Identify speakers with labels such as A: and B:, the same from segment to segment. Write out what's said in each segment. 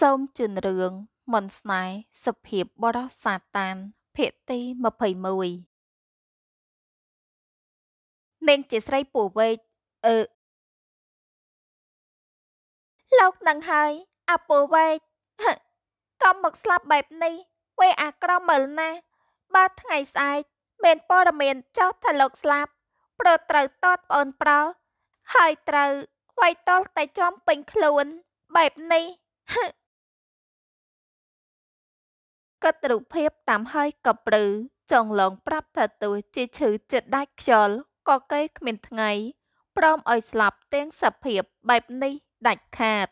A: សូមជឿនរឿងមនស្នេហ៍សភាពបរោះសាតានភាគទី21នាងជាស្រីពូវែកអឺ
B: លោកនឹងហើយ អាពូវែកកុំមកស្លាប់បែបនេះពេលអាក្រក់មើលណាបើថ្ងៃស្អែកមានព័ត៌មាន ចោះថាលោកស្លាប់ ប្រត្រូវតតប្អូនប្រុសហើយត្រូវវាយតល់តែចំពេញខ្លួនបែបនេះគិតរូបភាព តាមហើយក៏ព្រឺចងឡងប្រាប់ថាទោះជាឈឺចិត្តដាច់ខ្យល់ក៏គេគ្មាន ថ្ងៃព្រមឲ្យស្លាប់ ទាំងសភាព បែបនេះដាច់ខាត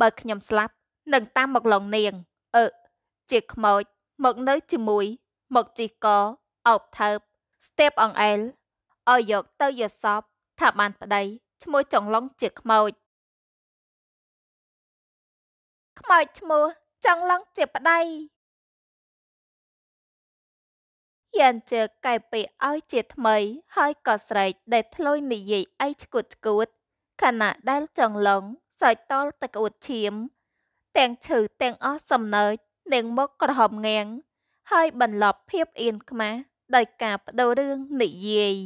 B: បើខ្ញុំស្លាប់នឹងតាមមកឡងនាងអឺជាខ្មោចមកនៅជាមួយមកជីកកអោបថើបស្ទេបអង្អែលឲ្យយកទៅយសពថាបានប្តីឈ្មោះចងឡុងជាខ្មោច
A: ខ្មោចឈ្មោះចង់ឡងជាប្តី
B: យ៉ាងជើកែពេឲ្យជាថ្មីហើយក៏ស្រែកដែលធ្លុយនិយាយអីឆ្កួតឆ្កួតខណៈដែលចង់ឡងសើចតល់ទឹកអួតឈាម ទាំងឈឺទាំងអស់សំណើចនាងមុខក្រហមងាំងហើយ បន្លប់ភាពអៀនខ្មាស់ដោយការបដូររឿងនិយាយ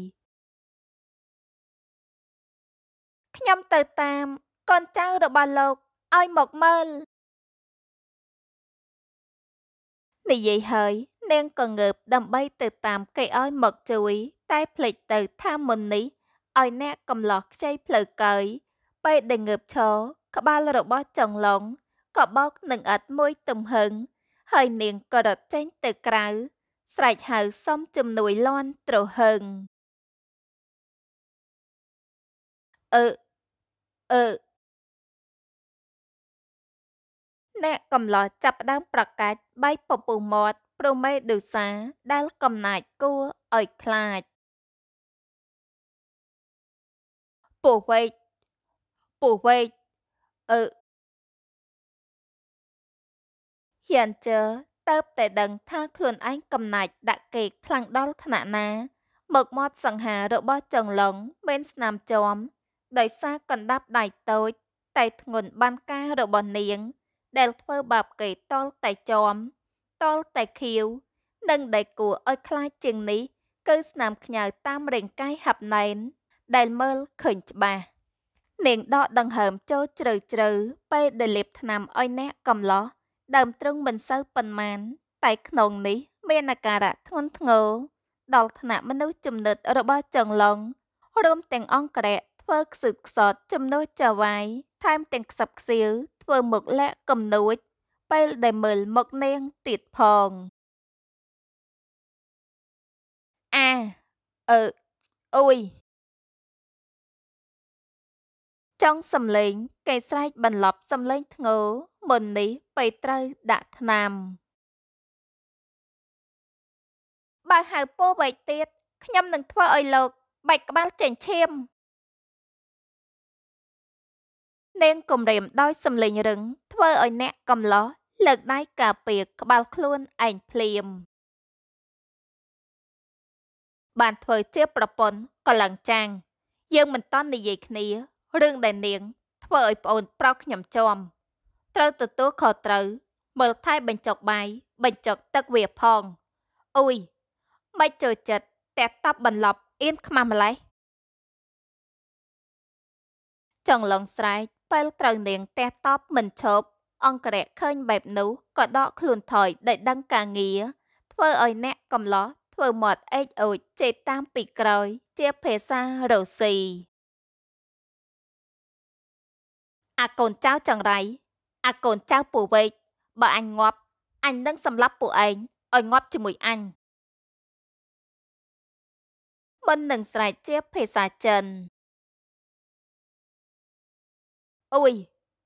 B: ខ្ញុំទៅតាមកូនចៅរបស់លោកឲ្យមកមើលនិយាយហើយនាងក៏ងើបដើម្បី ទៅតាមគេឲ្យមកជួយ តែភ្លេចទៅថាមុននេះឲ្យអ្នក កំឡោះខ្ចីផ្លូវកើយពេលដែលងើបឈរក្បាលរបស់ ចង្លងក៏បោកនឹងអត់មួយទំហឹងហើយនាងក៏រត់ចេញទៅក្រៅស្រែកហៅសុំជំនួយលន់ត្រហឹង
A: អឺអឺ
B: អ្នកកំឡោះចាប់ផ្ដើមប្រកាសបែកពពុះមាត់ប្រមេឌុសាដែលកំណាចគួរឲ្យខ្លាច
A: ពស់វែកពស់វែកអឺ
B: ហ៊ានជើតើបតែដឹងថាខ្លួនឯងកំណាចដាក់គេ ខ្លាំងដល់ថ្នាក់ណាមកមាត់សង្ហារបស់ចង្លងមានស្នាមជាំដោយសារកណ្ដាប់ដៃតូច តែធ្ងន់បានការរបស់នាងដែលធ្វើបាបគេតលតែចោមតលតែខៀវនិងដែលគួរឲ្យខ្លាចជាងនេះគឺស្នាមខ្ញៅតាមរាងកាយហាប់ណែន ដែលមើលឃើញច្បាស់នាងដកដង្ហើមចូលជ្រៅជ្រៅពេលដែលលេបថ្នាំឲ្យអ្នកកំឡោះដើមទ្រឹងមិនសូវប៉ុន្មាន តែក្នុងនេះមានអាការៈធ្ងន់ធ្ងរដល់ថ្នាក់មនុស្សចំណិតរបស់ចង្លងរួមទាំងអង្គរៈធ្វើខ្សឹបខ្សត់ចំនួនចាវាយថែមទាំងខ្សឹបខ្សៀវធ្វើមុខលាក់កំនួចពេលដែលមើលមុខនាង ទៀតផង
A: អាអឺអ៊ុយចង់សំលេងគេស្រែកបន្លប់សំលេងធ្ង
B: ោមុននេះពេលត្រូវដាក់ថ្នាំបើហៅពោវែកទៀតខ្ញុំនឹងធ្វើឲ្យលោកបែកក្បាលចេញឈាមនាងគំរាមដោយសំលេងរឹងធ្វើឲ្យអ្នកកំឡោះលើកដៃការពារក្បាលខ្លួនឯងភ្លាមបានធ្វើជាប្រពន្ធកលឹងចាំងយើងមិនតន់និយាយគ្នារឿងដែលនាង ធ្វើឲ្យប្អូនប្រោសខ្ញុំជាប់ត្រូវទទួលខុសត្រូវមើលថែបញ្ចុកបាយបញ្ចុកទឹកវាផងអ៊ុយមិនចូលចិត្តតែតបបន្លប់អៀនខ្មាស់ម្លេះចង់ឡងស្រែកពេលត្រូវនាងទះតបមិនឈប់អង្គរៈឃើញបែបនោះក៏ដកខ្លួនថយដេកដឹងការងារធ្វើឲ្យអ្នកកំឡោះធ្វើមាត់អេចអូចចេតាមពីក្រោយ ជាភាសារ៉ូស៊ីអាកូនចៅចង្រៃអាកូនចៅពូវែកបើអញងាប់អញនឹងសម្លាប់ពួកឯងឲ្យងាប់ជាមួយអញមិននឹងស្រែកជាភាសាចិ
A: នអុយ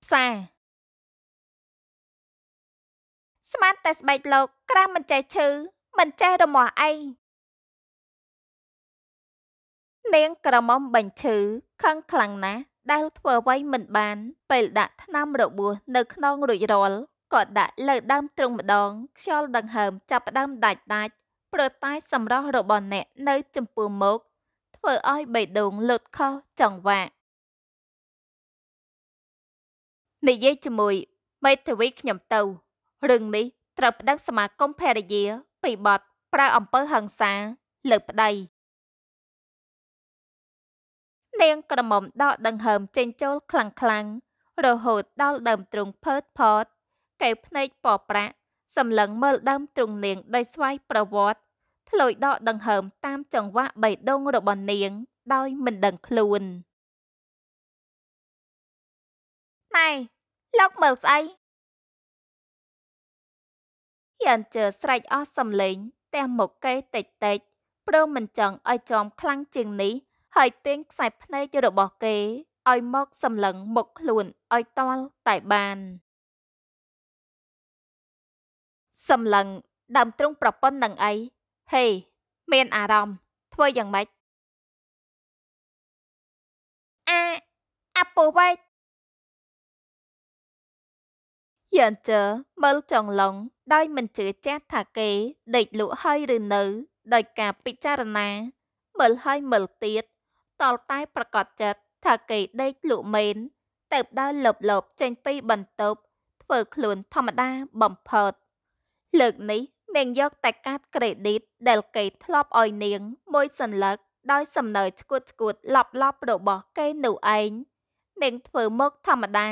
A: ផ្សា ស្មានតែស្បែកលោក ក្រាស់មិនចេះឈឺម
B: ិនចេះរមាស់អីនាងក្រមុំបញ្ឈឺខឹងខ្លាំងណាស់ដែលធ្វើអ្វីមិនបានពេលដាក់ថ្នាំរបួសនៅក្នុងរួចរាល់ក៏ដាក់លើដើមទ្រូងម្ដងខ្យល់ដង្ហើមចាប់ផ្ដើមដាច់ដាច់ព្រោះតែសម្រស់របស់អ្នកនៅចំពោះមុខធ្វើឲ្យបេះដូងលុតខុសចង្វាក់និយាយជាមួយមេធាវីខ្ញុំទៅរឿងនេះត្រូវប្តឹងសមាគមភរិយាពីបទប្រើអំពើហិង្សាលើប្តីនាងក្រមុំដកដង្ហើមចេញចូលខ្លាំងខ្លាំងរហូតដល់ដើមទ្រូងផើតផតកែវភ្នែកពណ៌ប្រាក់សម្លឹងមើលដើមទ្រូងនាងដោយស្វ័យប្រវត្តិធ្លុយដកដង្ហើមតាមចង្វាក់បេះដូងរបស់នាងដោយមិនដឹងខ្លួន។ម៉ែលោកមើលស្អីយានជើស្រែកអស់សំឡេងផ្ទះមុខគេតិចតិចព្រមមិនចង់ឲ្យចំខ្លាំងជាងនេះ ហើយទាញខ្សែភ្នែករបស់ គេឲ្យមកសម្លឹងមុខខ្លួនឲ្យតល់តែបានសម្លឹងដើមទ្រូងប្រពន្ធនឹង
A: អីហេ មានអារម្មណ៍ធ្វើយ៉ាងម៉េចអាអពូវ៉េត
B: យន្តជើមើលចង់ឡងដោយមិនជឿចាស់ថាគេដេកលក់ហើយឬនៅដោយការពិចារណាមើលហើយមើលទៀតតលតែប្រកាសចិត្តថាគេដេកលក់មែនទៅដើរលបលបចេញពីបន្ទប់ធ្វើខ្លួនធម្មតាបំផុតលើកនេះ នាងយក តែកាតក្រេឌីតដែលគេធ្លាប់ឲ្យនាងមួយសន្លឹក ដោយសំណើឆ្កួតឆ្កួតលប់លប់របស់គេនោះឯងនាងធ្វើមកធម្មតា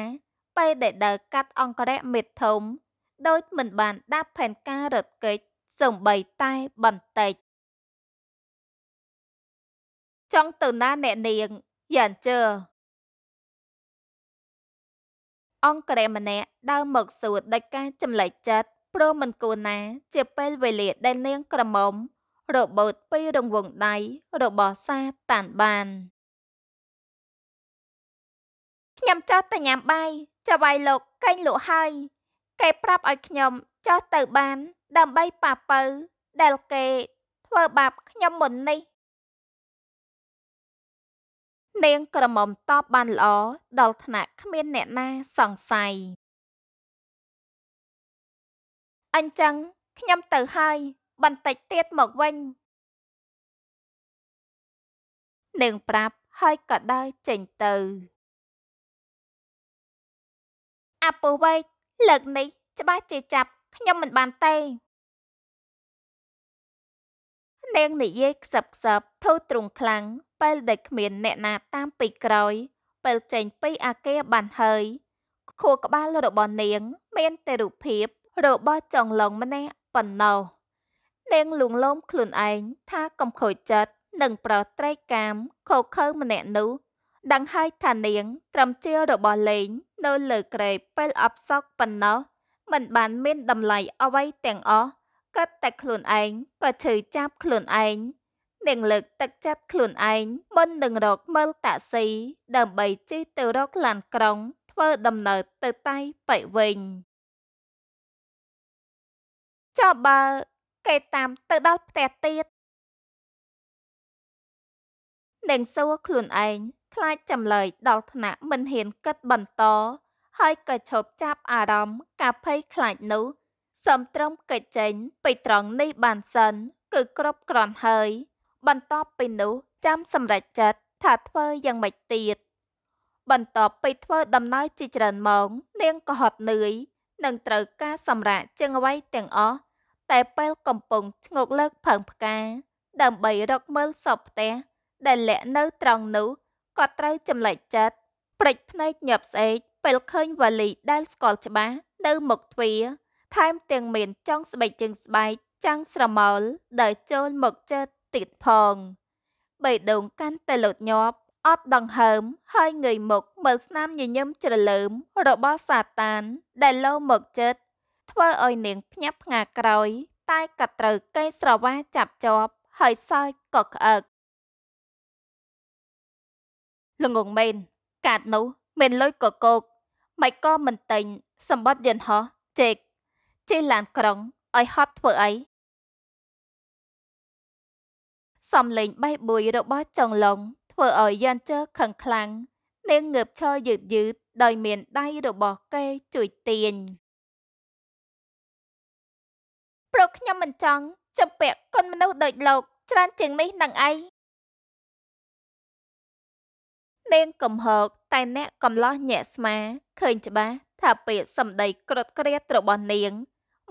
B: ពេលដែលដើរកាត់អង្គរៈមេធំដោយមិនបានដាប់ផែនការរត់គេចសំបីតែបន្តិចចង់ទៅណាអ្នកនាងយ៉ាងជើអង្គរៈម្នាក់ដើរមកសួរដោយការចម្លែកចិត្តព្រមមិនគួរណាជាពេលវេលាដែលនាង ក្រមុំរបូតពីរង្វង់ដៃរបស់សាតានបានខ្ញុំចោះតែញ៉ាំបាយចៅវាយលោកកែងលក់ហើយគេប្រាប់ឲ្យខ្ញុំចោះទៅបាន ដើម្បីប៉ាបើដែលគេធ្វើបាបខ្ញុំមុននេះ នាងក្រមុំតបបានល្អដល់ថ្នាក់គ្មានអ្នកណាសង្ស័យអញ្ចឹងខ្ញុំទៅហើយ បន្
A: តិចទៀតមកវិញ នាងប្រាប់ហើយក៏ដើរចេញទៅអាពូវ
B: ែកលើកនេះ ច្បាស់ជាចាប់ខ្ញុំមិនបានទេ នាងនិយាយខ្សឹបខ្សឹបធូរទ្រង់ខ្លាំងពេលដែលគ្មានអ្នកណាតាមពីក្រោយពេលចេញពីអាគារបានហើយ ខួរក្បាលរបស់នាងមានតែរូបភាពរបស់ចងឡងម្នាក់ប៉ុណ្ណោះនាងលួងលោមខ្លួនឯងថាកំខូចចិត្តនិងប្រត្រេកកាមខោខើម្នាក់នោះ ដឹងហើយថានាងត្រឹមជារបស់លេងនៅលើក្រែកពេលអបសក់ប៉ុណ្ណោះមិនបានមានតម្លៃអ្វី ទាំងអស់កាត់តែខ្លួនឯងក៏ឈឺចាប់ខ្លួនឯងនាងលើកទឹកចិត្តខ្លួនឯងមុននឹងរកមើលតាក់ស៊ីដើម្បីជិះទៅរកឡានក្រុង ធ្វើដំណើរទៅតៃប៉ៃវិញចុះបើគេតាមទៅដល់ផ្ទះទៀតនាងសួរខ្លួនឯងខ្លាចចម្លើយដល់ថ្នាក់មិនហ៊ានគិតបន្តហើយក៏ឈប់ចាប់អារម្មណ៍ការភ័យខ្លាចនោះ សំត្រឹមកិច្ចចេញពីត្រង់នេះបានសិនគឺគ្រប់គ្រាន់ហើយ បន្ទាប់ពីនោះចាំសម្រេចចិត្តថាធ្វើយ៉ាងម៉េចទៀត បន្ទាប់ពីធ្វើដំណើរជាច្រើនម៉ោងនាងក៏ហត់នឿយនិងត្រូវការសម្រាកជាងអ្វីទាំងអស់តែពេលកំពុងឈ្ងោកលើកផើងផ្កាដើម្បីរកមើលសពផ្ទះដែលលាក់នៅត្រង់នោះគាត់ត្រូវចម្លែកចិត្តព្រិចភ្នែកញាប់ស្អេកពេលឃើញវ៉ាលីដែលស្គាល់ច្បាស់នៅមុខទ្វារថែមទាំងមានចង់ស្បែកជើងស្បែកចាំងស្រមោលដែលចូលមកចិត្តទៀតផងបេះដូងកាន់តែលោតញាប់អត់ដង្ហើម ហើយងើយមុខមើលស្នាមញញឹមជ្រលើមរបស់សាតាន ដែលលោមកចិត្តធ្វើឲ្យនាងភ្ញាក់ផ្ងាក្រោយតែក៏ត្រូវគេស្រវាចាប់ជាប់ ហើយសើចក៏ក្អឹកល្ងងមែនកាតនោះមានលុយកកោកមិនក៏មិនតែងសម្បត្តិយន្តហោះជេកជិះឡានក្រុងឲ្យហត់ធ្វើអីសំលេងបេះបួយ របស់ចង្លង ធ្វើឲ្យយ៉ានជើខឹងខ្លាំងនាងងើបឈរយឺតយឺតដោយមានដៃរបស់គេជួយទាញ ប្រខ្ញុំមិនចង់ចំពាក់គុណមនុស្សដូចលោក ច្រើនជាងនេះ នឹងអីនាងកំហកតែអ្នកកំឡោះញាក់ស្មាឃើញច្បាស់ថាពាក្យសម្ដីក្រត់ក្រៀតរបស់នាង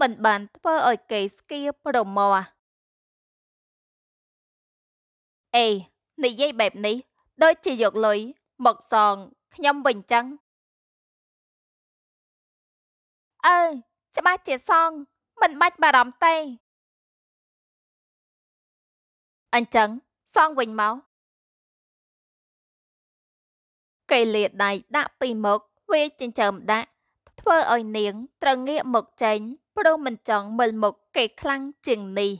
B: មិន បានធ្វើឲ្យគេស្គៀប្រមាស់អេនិយាយបែបនេះដូចជ
A: ាយកលុយមកសង ខ្ញុំវិញចឹងអើច្បាស់ជាសង មិនបាច់បារម្ភទេអញ្ចឹងសងវិញមក
B: គេលាដៃដាក់ពីមុខវាចិញ្ចើមដាក់ ធ្វើឲ្យនាង ត្រូវងាកមកចេញព្រោះមិនចង់មើលមុខគេខ្លាំងជាងនេះ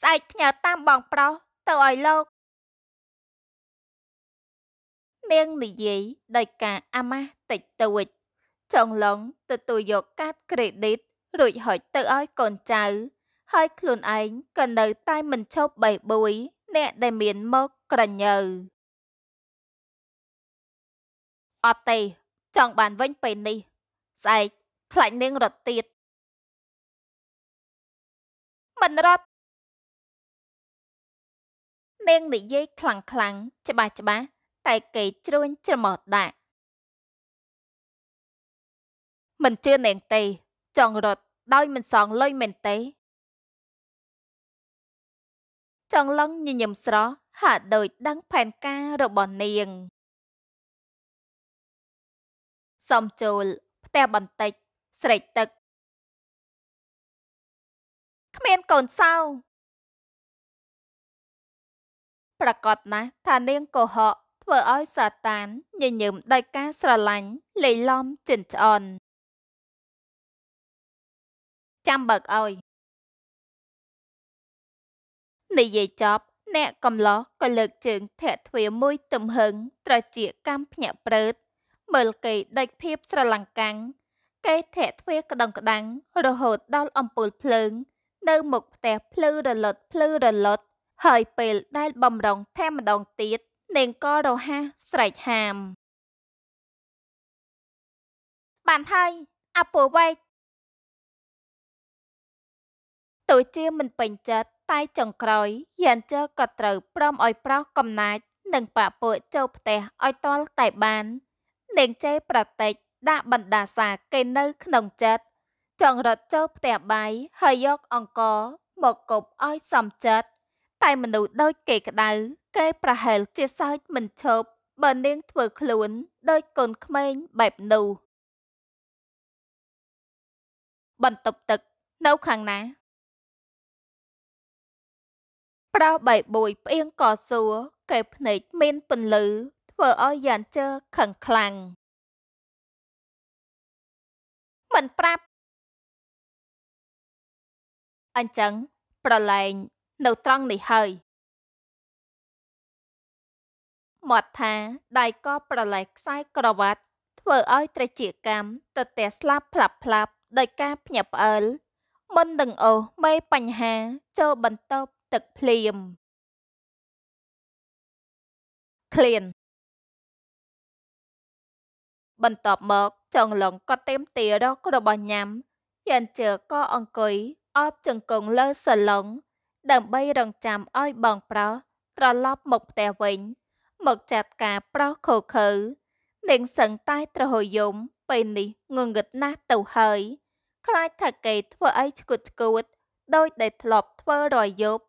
B: ស្អែកផ្ញើតាមបងប្រុសទៅឲ្យលោកនាងនិយាយដោយការអាម៉ាស់តិចតួចចងឡងទទួលយកកាតក្រេឌីតរួចហុចទៅឲ្យកូនចៅ ហើយខ្លួនឯងក៏នៅតែមិនឈប់បេះបួយអ្នកដែលមានមកក្រញើអត់ទេ
A: ចង់បានវិញពេលនេះស្អែកខ្លាច់នាងរត់ទៀតមិនរត់នាងនិ
B: យាយខ្លាំងខ្លាំងច្បាស់ច្បាស់តែគេជ្រួញច្រមុះដាក់មិនជឿនាងទេ ចង់រត់ដោយមិនសងលុយ
A: មែនទេសងឡុងញញឹមស្រស់ហាក់ដូចដឹងផែនការរបស់នាងសំចូលផ្ទះបន្តិច ស្រេកទឹកគ្មានកូនសៅប្
B: រកាសណាស់ថានាងកុហកធ្វើឲ្យសាតានញញឹមដោយការស្រឡាញ់ លេីឡំចិនឆ្អន់ចាំបើកអើយនិយាយចប់អ្នកកំឡោះក៏លើកជើងធាក់ទ្វារមួយទំហឹងត្រជាកម្មភ្ញាក់ព្រឺតមើលគេដេចភាពស្រឡាំងកាំងគេធាក់ទ្វារក្តឹងក្តាំង រហូតដល់អំពូលភ្លើងនៅមុខផ្ទះភ្លឺរលត់ភ្លឺរលត់ហើយពេលដែលបំរុងថែម្ដងទៀតនាងក៏រហ័សស្រែកហាម
A: បានហើយអពូវែក
B: ទោះជាមិនពេញចិត្តតែចុងក្រោយយានជើក៏ត្រូវព្រមឲ្យប្រុសកំណាចនិងប៉ពួកចូលផ្ទះឲ្យតល់តែបាន នាងចេប្រតិចដាក់បណ្ដាសាគេនៅក្នុងចិត្តចង់រត់ចូលផ្ទះបាយហើយយកអង្គមកគប់ឲ្យសំចិត្តតែមនុស្សដូចគេក្តៅគេ ប្រហែលជាសើចមិនឈប់បើនាងធ្វើខ្លួនដោយកូនក្មេងបែបនោះ បន្ទប់ទឹកនៅខា
A: ងណាប្រុសបៃបួយផ្អៀងកសួរកែភ្នែកមានពន្លឺធ្វើឲ្យយ៉ាងជើខឹងខ្លាំងមិនប្រាប់អញ្ចឹងប្រឡែង នៅត្រង់នេះហើយ
B: មាត់ថាដៃក៏ប្រឡែកខ្សែក្រវ៉ាត់ ធ្វើឲ្យ ត្រជាកម្មទៅផ្ទះស្លាប់ផ្លាប់ផ្លាប់ដោយការ ភ្ញាក់ផ្អើលមុននឹងអូសមេបញ្ហាចូលបន្តទឹកភ្លៀម
A: ឃ្លានបន្
B: ទាប់មកចងឡងក៏เต็มទីរករបស់ញ៉ាំយ៉ានជើក៏អង្គុយអបជង្គង់លើសាឡុងដើម្បីរងចាំឲ្យបងប្រុសត្រឡប់មកផ្ទះវិញមកចាត់ការប្រុសខូខើនាងសឹងតែត្រហយមពេលនេះងងឹតណាស់ទៅហើយ ខ្លាចថាគេធ្វើអីឆ្កួតឆ្កួតដោយដែលធ្លាប់ធ្វើរយយប់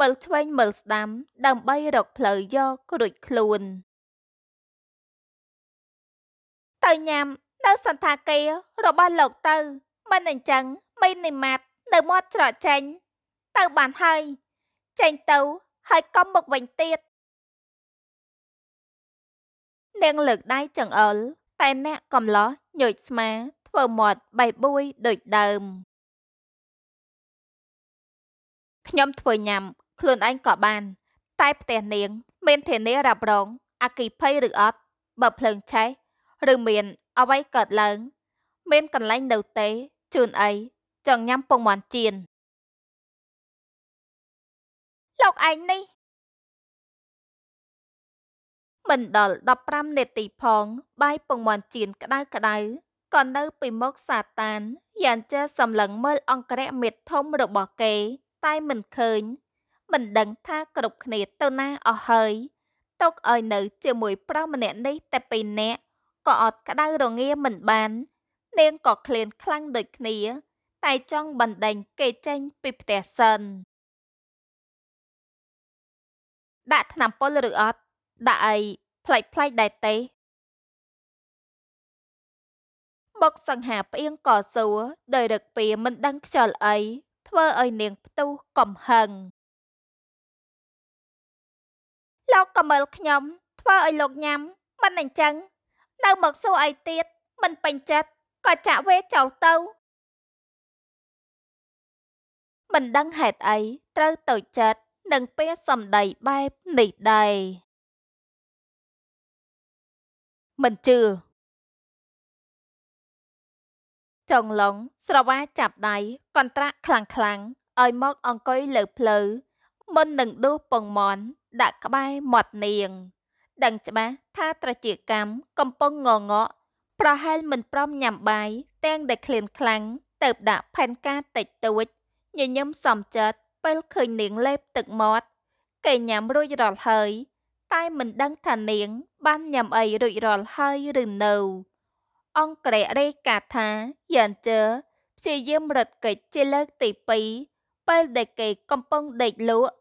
B: មើលឆ្វេងមើលស្ដាំដើម្បីរកផ្លូវយករួចខ្លួន ទៅញ៉ាំនៅសន្តាគាររបស់លោកទៅមិនអញ្ចឹងមីនីម៉ាត់នៅមាត់ច្រកចេញទៅបានហើយចេញទៅហើយកុំមកវិញទៀតនាងលើកដៃចង្អុលតែអ្នកកំឡោះញូចស្មាធ្វើមាត់បៃបួយដូចដើមខ្ញុំធ្វើញ៉ាំខ្លួនឯងក៏បានតែ ផ្ទះនាង មានធានារ៉ាប់រងអគិភ័យឬអត់បើភ្លើងឆេះឬមានអ្វីកើតឡើង មានកន្លែងនៅទេជូនអីចង់ញ៉ាំពងមាន់
A: ចៀនលោកឯងនេះ
B: មិនដល់15នាទីផងបាយពងមាន់ចៀនក្តៅក្តៅក៏នៅ ពីមុខសាតានយ៉ាងចេះសម្លឹងមើល អង្គរៈមេធំរបស់គេ តែមិនឃើញមិនដឹងថាគ្រប់គ្នាទៅណាអស់ហើយ ទុកឲ្យនៅ ជាមួយប្រុសម្នាក់នេះ តែពីរនាក់ក៏អត់ក្តៅរងាមិនបាន នាងក៏ឃ្លានខ្លាំងដូច គ្នា តែចង់បណ្ដេញគេចេញពីផ្ទះសិន ដាក់ថ្នាំពុលឬអត់ដាក់អីផ្លែកផ្លែកដែរទេបុកសង្ហាផ្អៀងក៏សួរដោយរឹកពីមិនដឹងខ្យល់អីធ្វើឲ្យនាង ផ្ទុះកំហឹងលោកក៏មើលខ្ញុំធ្វើឲ្យលោកញ៉ាំ មិនអញ្ចឹងនៅ មកសួរអីទៀតមិនពេញចិត្តក៏ចាក់វេចោលទៅ មិនដឹងហេតុអីត្រូវទៅចិត្តនឹងពេលសំដីបែបនេះ
A: ដែរមិនជឿ
B: ចងឡុងស្រវាចាប់ដៃកន្ត្រាក់ខ្លាំងខ្លាំងឲ្យមកអង្គុយលើភ្លៅមុននឹងដួសពងមន់ដាក់ក្បែរមាត់នាង ដឹងច្បាស់ថាត្រជាកម្មកំពុងងងក់ប្រហែលមិនព្រមញ៉ាំបាយទាំងដែលឃ្លានខ្លាំងទៅដាក់ផែនការតិចតួចញញឹមសំចិត្តពេលឃើញនាងលេបទឹកមាត់គេញ៉ាំរួចរាល់ហើយតែមិនដឹងថានាង បានញ៉ាំអីរួចរាល់ហើយឬនៅ អង្គរៈរេកាថាយ៉ាងជើព្យាយាមរត់គេចជាលើកទី2ពេលដែលគេកំពុងដេកលក់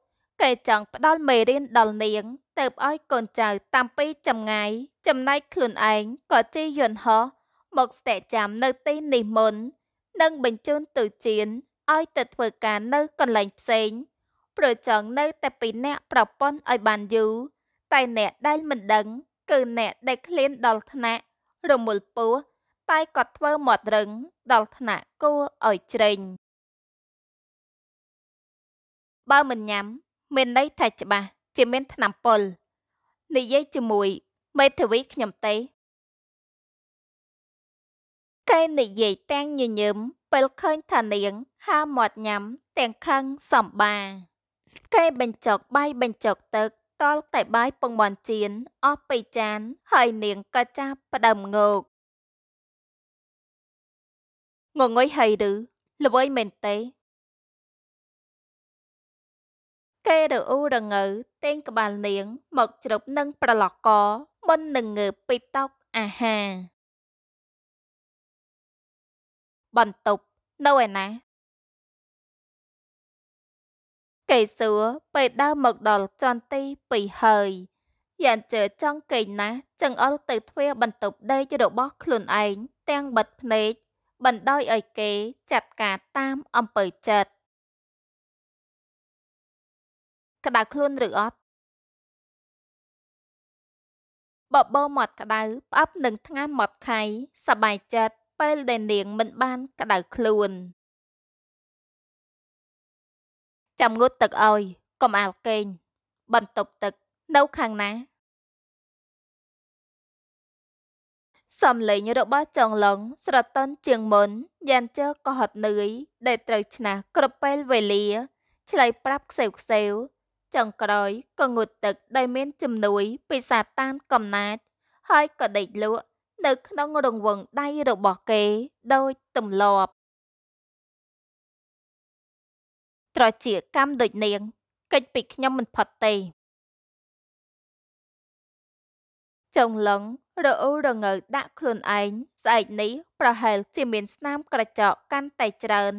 B: គេចង់ផ្ដល់មេរៀនដល់នាងទៅឲ្យកូនចៅតាមពីចម្ងាយចំណែកខ្លួនឯងក៏ជិះយន្តហោះមកស្ទាក់ចាំនៅទីនេះមុន និងបញ្ជូនទៅជៀនឲ្យ ទៅធ្វើការនៅកន្លែងផ្សេងប្រចង់នៅ តែពីអ្នកប្រពន្ធឲ្យបានយូរតែអ្នកដែលមិនដឹង គឺអ្នកដែលឃ្លានដល់ថ្នាក់រមូលពោះតែគាត់ធ្វើមាត់រឹងដល់ថ្នាក់គួរឲ្យច្រេញបើមិនញ៉ាំមានន័យថាច្បាស់ជាមានថ្នាំពុលនិយាយជាមួយ មេធាវីខ្ញុំទេគេនិយាយទាំងញញឹមពេលឃើញថានាងហាមាត់ញ៉ាំ ទាំងខឹងសំបាគេបញ្ចុកបាយបញ្ចុកទឹកតល់តែបាយពងមន់ជៀនអស់ពីចានហើយនាងក៏ចាប់ផ្ដើមងោកងងុយហើយឬល្វើយមែនទេគេរអ៊ូរងើទែងក្បាលនាង មកជ្រប់នឹងប្រឡកកមុននឹងងើបពីតុអាហារ
A: បន្ទប់នៅឯណា
B: គេសួរពេលដើរមកដល់ចន្ទទី2ហើយយ៉ាងជើចង់គេងណាស់ចង្អុលទៅទ្វារបន្ទប់ដេករបស់ខ្លួនឯងទាំងបិទភ្នែកបណ្ដោយឲ្យគេចាត់ការតាមអំពើ
A: ចិត្តក្តៅខ្លួនឬអត់
B: បបោមាត់ក្តៅផ្អឹបនឹងថ្ងាសមាត់ខៃសបាយចិត្តពេលដែលនាងមិន បាន ក្តៅខ្លួនចាំងត់ទឹកអើយកុំអាលកេងបន្ទប់ទឹកនៅខាងណាសំឡេងរបស់ចង់ឡងស្រទន់ជាងមុនយ៉ាងជើក៏ហត់នឿយដែលត្រូវឆ្នះគ្រប់ពេលវេលា ឆ្លៃប្រាប់ខ្សែវខ្សែវចុងក្រោយក៏ងូតទឹកដែលមានជំនួយពីសាតាន កំណាចហើយក៏ដេកលក់នៅក្នុងរង្វង់ដៃរបស់គេដោយទម្លាប់
A: ត្រជាកម្មដូចនាង កិច្ចពីខ្ញុំមិនផុតទេ
B: ចុងឡងរអ៊ូរងើ ដាក់ខ្លួនឯងស្អែកនេះប្រហែលជាមាន ស្នាមក្រចកកាន់តែច្រើន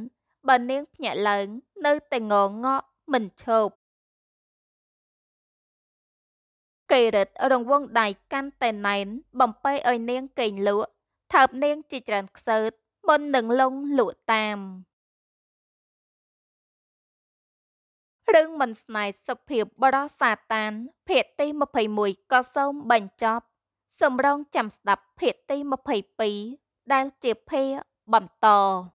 B: បើនាងភ្ញាក់ឡើង នៅតែងងក់មិនឈប់គេរឹតរង្វង់ដៃកាន់តែណែន បំពេឲ្យនាងកេងលក់ថើបនាងជាច្រើនខ្សើតមុននឹងលងលក់តាមរឿងមិនស្នេហ៍សុភាពបរោះសាតានភាគទី21ក៏សូមបញ្ចប់សម្រងចាំស្ដាប់ភាគទី22ដែលជាភាគបន្ត